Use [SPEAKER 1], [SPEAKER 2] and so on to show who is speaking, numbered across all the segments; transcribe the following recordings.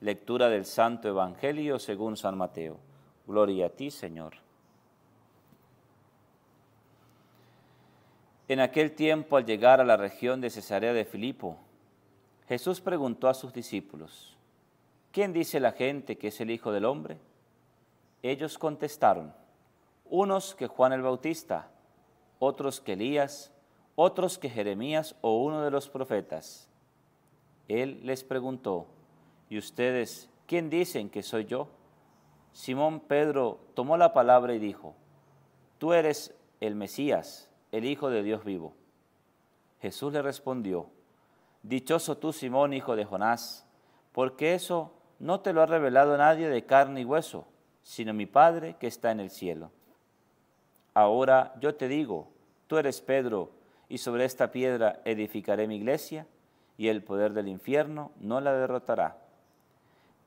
[SPEAKER 1] Lectura del Santo Evangelio según San Mateo. Gloria a ti, Señor. En aquel tiempo, al llegar a la región de Cesarea de Filipo, Jesús preguntó a sus discípulos, ¿quién dice la gente que es el Hijo del Hombre? Ellos contestaron, unos que Juan el Bautista, otros que Elías, otros que Jeremías o uno de los profetas. Él les preguntó, ¿Y ustedes quién dicen que soy yo? Simón Pedro tomó la palabra y dijo, Tú eres el Mesías, el Hijo de Dios vivo. Jesús le respondió, Dichoso tú, Simón, hijo de Jonás, porque eso no te lo ha revelado nadie de carne y hueso, sino mi Padre que está en el cielo. Ahora yo te digo, tú eres Pedro, y sobre esta piedra edificaré mi iglesia, y el poder del infierno no la derrotará.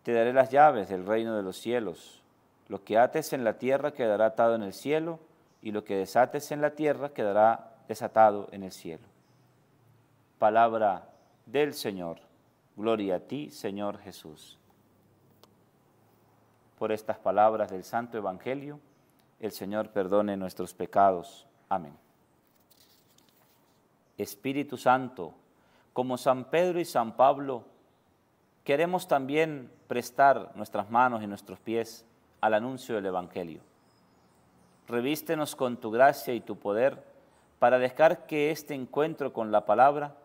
[SPEAKER 1] Te daré las llaves del reino de los cielos. Lo que ates en la tierra quedará atado en el cielo, y lo que desates en la tierra quedará desatado en el cielo. Palabra del Señor. Gloria a ti, Señor Jesús. Por estas palabras del Santo Evangelio, el Señor perdone nuestros pecados. Amén. Espíritu Santo, como San Pedro y San Pablo, queremos también prestar nuestras manos y nuestros pies al anuncio del Evangelio. Revístenos con tu gracia y tu poder para dejar que este encuentro con la palabra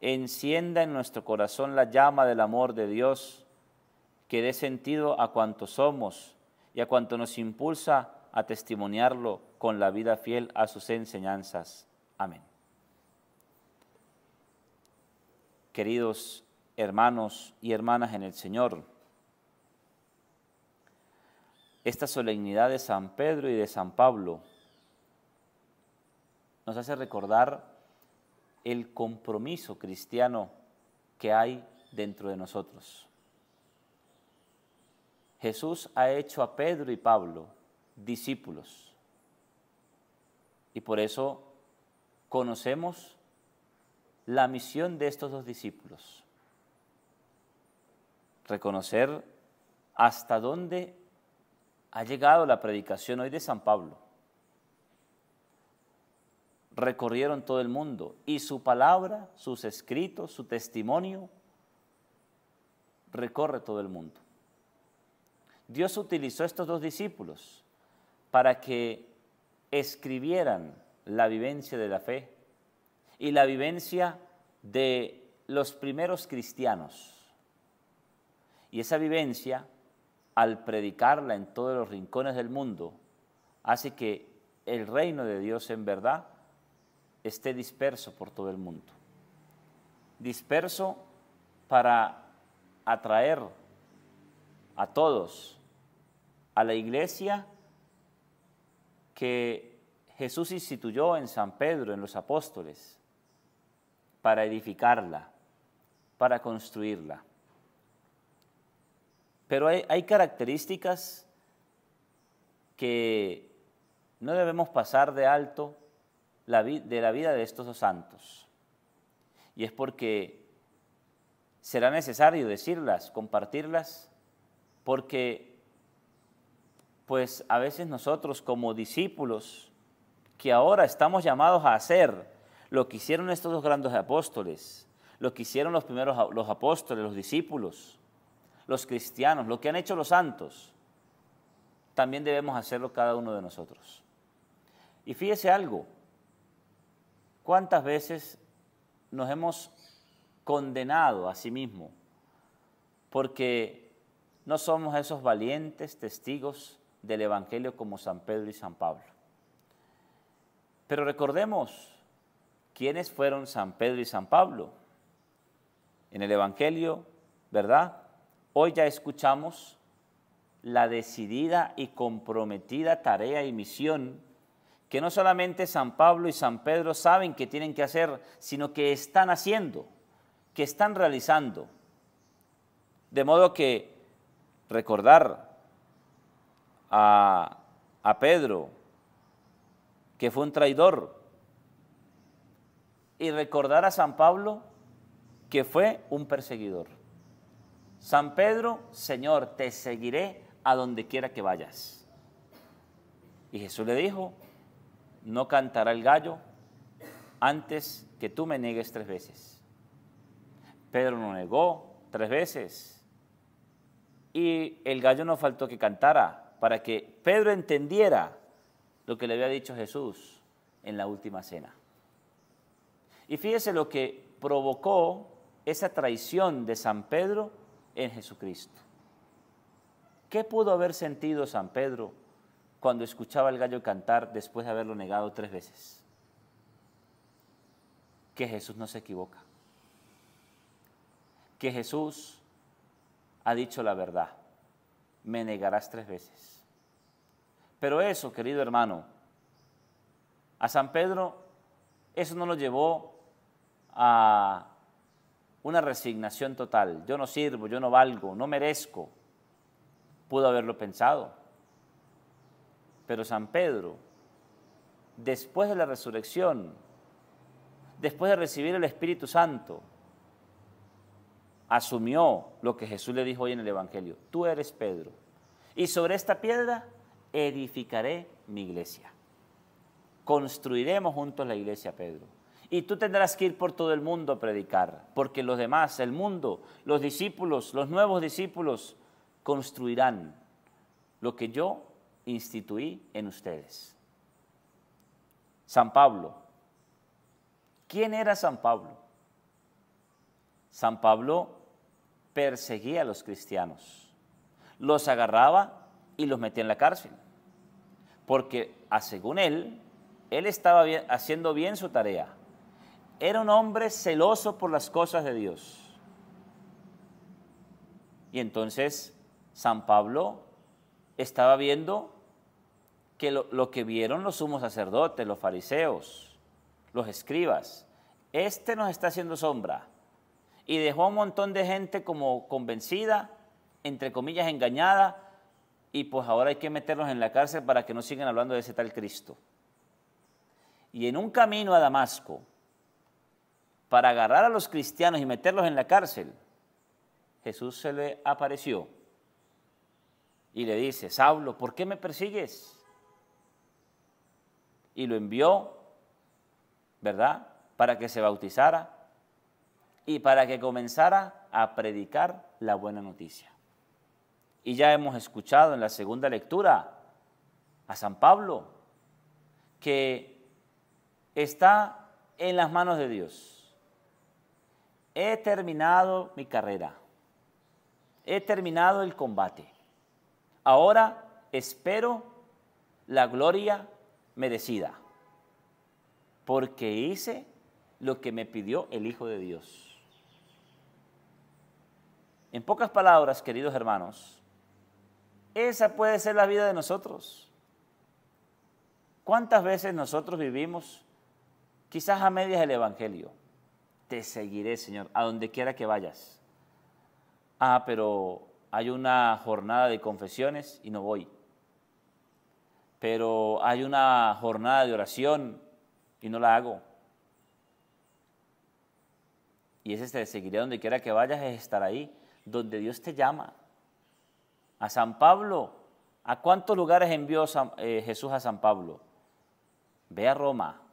[SPEAKER 1] encienda en nuestro corazón la llama del amor de Dios, que dé sentido a cuanto somos y a cuanto nos impulsa a testimoniarlo con la vida fiel a sus enseñanzas. Amén. Queridos hermanos y hermanas en el Señor. Esta solemnidad de San Pedro y de San Pablo nos hace recordar el compromiso cristiano que hay dentro de nosotros. Jesús ha hecho a Pedro y Pablo discípulos y por eso conocemos la misión de estos dos discípulos reconocer hasta dónde ha llegado la predicación hoy de San Pablo. Recorrieron todo el mundo y su palabra, sus escritos, su testimonio recorre todo el mundo. Dios utilizó a estos dos discípulos para que escribieran la vivencia de la fe y la vivencia de los primeros cristianos. Y esa vivencia, al predicarla en todos los rincones del mundo, hace que el reino de Dios en verdad esté disperso por todo el mundo. Disperso para atraer a todos a la iglesia que Jesús instituyó en San Pedro, en los apóstoles, para edificarla, para construirla. Pero hay, características que no debemos pasar de alto de la vida de estos dos santos. Y es porque será necesario decirlas, compartirlas, porque pues a veces nosotros como discípulos que ahora estamos llamados a hacer lo que hicieron estos dos grandes apóstoles, lo que hicieron los primeros los apóstoles, los discípulos, los cristianos, lo que han hecho los santos, también debemos hacerlo cada uno de nosotros. Y fíjese algo, ¿cuántas veces nos hemos condenado a sí mismo porque no somos esos valientes testigos del Evangelio como San Pedro y San Pablo? Pero recordemos quiénes fueron San Pedro y San Pablo en el Evangelio, ¿verdad? Hoy ya escuchamos la decidida y comprometida tarea y misión que no solamente San Pablo y San Pedro saben que tienen que hacer, sino que están haciendo, que están realizando. De modo que recordar a, Pedro, que fue un traidor, y recordar a San Pablo, que fue un perseguidor. San Pedro, Señor, te seguiré a donde quiera que vayas. Y Jesús le dijo, no cantará el gallo antes que tú me niegues tres veces. Pedro no negó tres veces. Y el gallo no faltó que cantara para que Pedro entendiera lo que le había dicho Jesús en la última cena. Y fíjese lo que provocó esa traición de San Pedro en Jesucristo. ¿Qué pudo haber sentido San Pedro cuando escuchaba al gallo cantar después de haberlo negado tres veces? Que Jesús no se equivoca. Que Jesús ha dicho la verdad. Me negarás tres veces. Pero eso, querido hermano, a San Pedro, eso no lo llevó a una resignación total. Yo no sirvo, yo no valgo, no merezco. Pudo haberlo pensado. Pero San Pedro, después de la resurrección, después de recibir el Espíritu Santo, asumió lo que Jesús le dijo hoy en el Evangelio. Tú eres Pedro. Y sobre esta piedra edificaré mi iglesia. Construiremos juntos la iglesia, Pedro. Y tú tendrás que ir por todo el mundo a predicar, porque los demás, el mundo, los discípulos, los nuevos discípulos, construirán lo que yo instituí en ustedes. San Pablo. ¿Quién era San Pablo? San Pablo perseguía a los cristianos, los agarraba y los metía en la cárcel, porque según él, él estaba haciendo bien su tarea era un hombre celoso por las cosas de Dios. Y entonces San Pablo estaba viendo que lo, que vieron los sumos sacerdotes, los fariseos, los escribas, este nos está haciendo sombra. Y dejó a un montón de gente como convencida, entre comillas engañada, y pues ahora hay que meterlos en la cárcel para que no sigan hablando de ese tal Cristo. Y en un camino a Damasco, para agarrar a los cristianos y meterlos en la cárcel, Jesús se le apareció y le dice, Saulo, ¿por qué me persigues? Y lo envió, ¿verdad? Para que se bautizara y para que comenzara a predicar la buena noticia. Y ya hemos escuchado en la segunda lectura a San Pablo, que está en las manos de Dios he terminado mi carrera, he terminado el combate. Ahora espero la gloria merecida, porque hice lo que me pidió el Hijo de Dios. En pocas palabras, queridos hermanos, esa puede ser la vida de nosotros. ¿Cuántas veces nosotros vivimos quizás a medias el Evangelio? te seguiré, Señor, a donde quiera que vayas. Ah, pero hay una jornada de confesiones y no voy. Pero hay una jornada de oración y no la hago. Y ese te seguiré donde quiera que vayas es estar ahí, donde Dios te llama. A San Pablo, ¿a cuántos lugares envió eh, Jesús a San Pablo? Ve a Roma,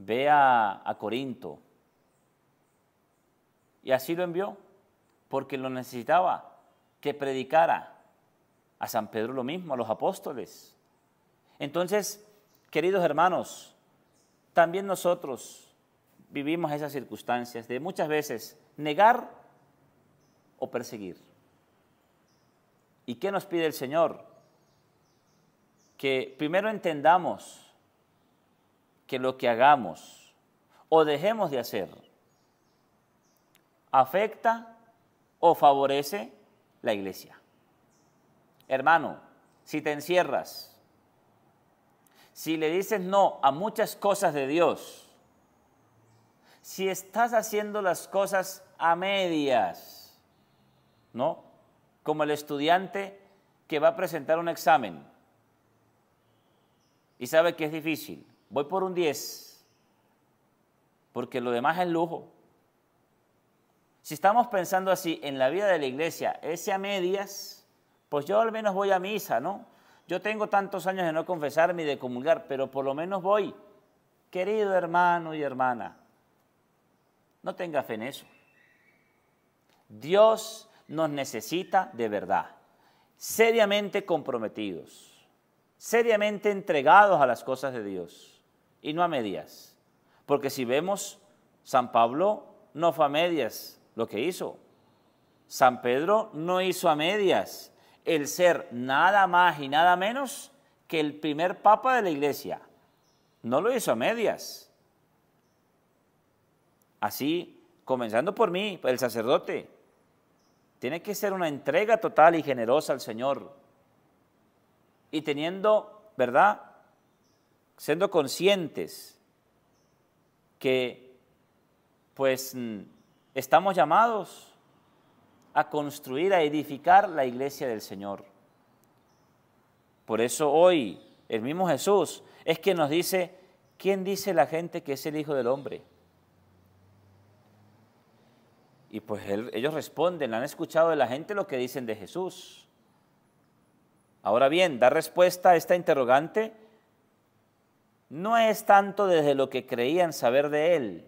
[SPEAKER 1] ve a, Corinto. Y así lo envió, porque lo necesitaba, que predicara. A San Pedro lo mismo, a los apóstoles. Entonces, queridos hermanos, también nosotros vivimos esas circunstancias de muchas veces negar o perseguir. ¿Y qué nos pide el Señor? Que primero entendamos que lo que hagamos o dejemos de hacer afecta o favorece la iglesia. Hermano, si te encierras, si le dices no a muchas cosas de Dios, si estás haciendo las cosas a medias, ¿no? Como el estudiante que va a presentar un examen y sabe que es difícil voy por un 10, porque lo demás es lujo. Si estamos pensando así en la vida de la iglesia, ese a medias, pues yo al menos voy a misa, ¿no? Yo tengo tantos años de no confesar ni de comulgar, pero por lo menos voy. Querido hermano y hermana, no tenga fe en eso. Dios nos necesita de verdad, seriamente comprometidos, seriamente entregados a las cosas de Dios y no a medias. Porque si vemos, San Pablo no fue a medias lo que hizo. San Pedro no hizo a medias el ser nada más y nada menos que el primer papa de la iglesia. No lo hizo a medias. Así, comenzando por mí, el sacerdote, tiene que ser una entrega total y generosa al Señor. Y teniendo, ¿verdad? siendo conscientes que pues estamos llamados a construir, a edificar la iglesia del Señor. Por eso hoy el mismo Jesús es quien nos dice, ¿quién dice la gente que es el Hijo del Hombre? Y pues ellos responden, han escuchado de la gente lo que dicen de Jesús. Ahora bien, da respuesta a esta interrogante no es tanto desde lo que creían saber de él,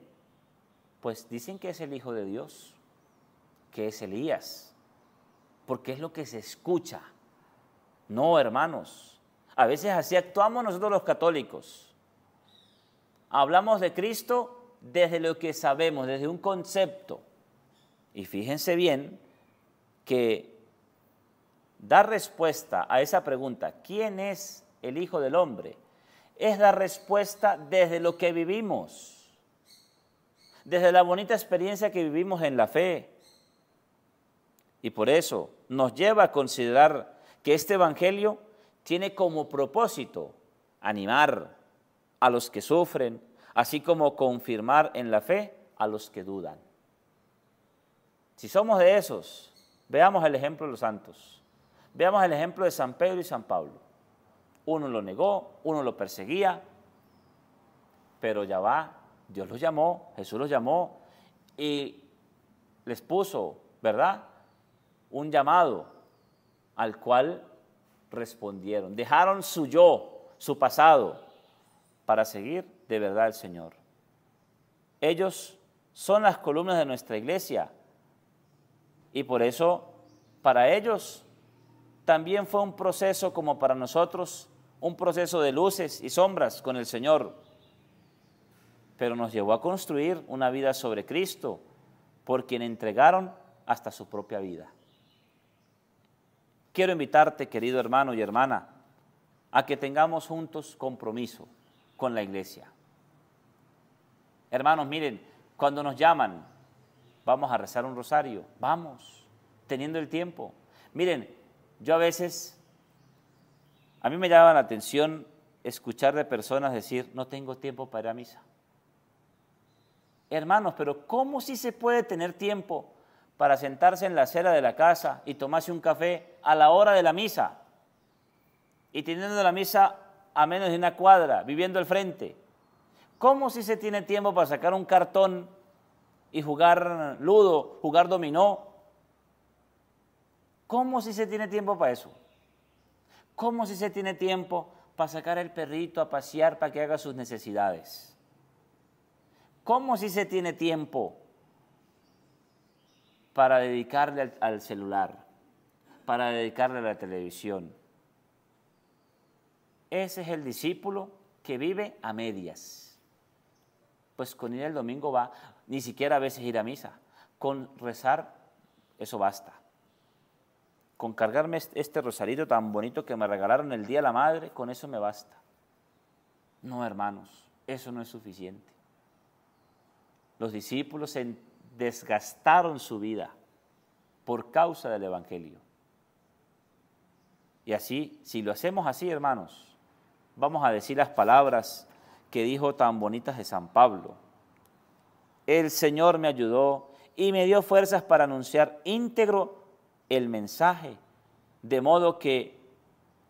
[SPEAKER 1] pues dicen que es el Hijo de Dios, que es Elías, porque es lo que se escucha. No, hermanos, a veces así actuamos nosotros los católicos. Hablamos de Cristo desde lo que sabemos, desde un concepto. Y fíjense bien que dar respuesta a esa pregunta, ¿quién es el Hijo del Hombre? es la respuesta desde lo que vivimos, desde la bonita experiencia que vivimos en la fe. Y por eso nos lleva a considerar que este Evangelio tiene como propósito animar a los que sufren, así como confirmar en la fe a los que dudan. Si somos de esos, veamos el ejemplo de los santos, veamos el ejemplo de San Pedro y San Pablo. Uno lo negó, uno lo perseguía, pero ya va, Dios los llamó, Jesús los llamó y les puso, ¿verdad? Un llamado al cual respondieron. Dejaron su yo, su pasado, para seguir de verdad al Señor. Ellos son las columnas de nuestra iglesia y por eso para ellos también fue un proceso como para nosotros un proceso de luces y sombras con el Señor, pero nos llevó a construir una vida sobre Cristo, por quien entregaron hasta su propia vida. Quiero invitarte, querido hermano y hermana, a que tengamos juntos compromiso con la iglesia. Hermanos, miren, cuando nos llaman, vamos a rezar un rosario, vamos, teniendo el tiempo. Miren, yo a veces a mí me llama la atención escuchar de personas decir, no tengo tiempo para ir a misa. Hermanos, pero ¿cómo si se puede tener tiempo para sentarse en la acera de la casa y tomarse un café a la hora de la misa? Y teniendo la misa a menos de una cuadra, viviendo al frente. ¿Cómo si se tiene tiempo para sacar un cartón y jugar ludo, jugar dominó? ¿Cómo si se tiene tiempo para eso? ¿Cómo si se tiene tiempo para sacar al perrito a pasear para que haga sus necesidades? ¿Cómo si se tiene tiempo para dedicarle al, al celular, para dedicarle a la televisión? Ese es el discípulo que vive a medias. Pues con ir el domingo va, ni siquiera a veces ir a misa. Con rezar, eso basta con cargarme este rosarito tan bonito que me regalaron el Día de la Madre, con eso me basta. No, hermanos, eso no es suficiente. Los discípulos desgastaron su vida por causa del Evangelio. Y así, si lo hacemos así, hermanos, vamos a decir las palabras que dijo tan bonitas de San Pablo. El Señor me ayudó y me dio fuerzas para anunciar íntegro el mensaje, de modo que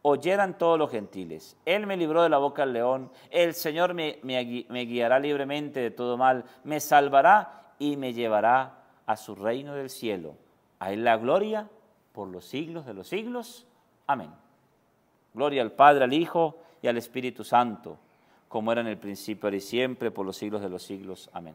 [SPEAKER 1] oyeran todos los gentiles. Él me libró de la boca del león, el Señor me, guiará libremente de todo mal, me salvará y me llevará a su reino del cielo. A Él la gloria por los siglos de los siglos. Amén. Gloria al Padre, al Hijo y al Espíritu Santo, como era en el principio, ahora y siempre, por los siglos de los siglos. Amén.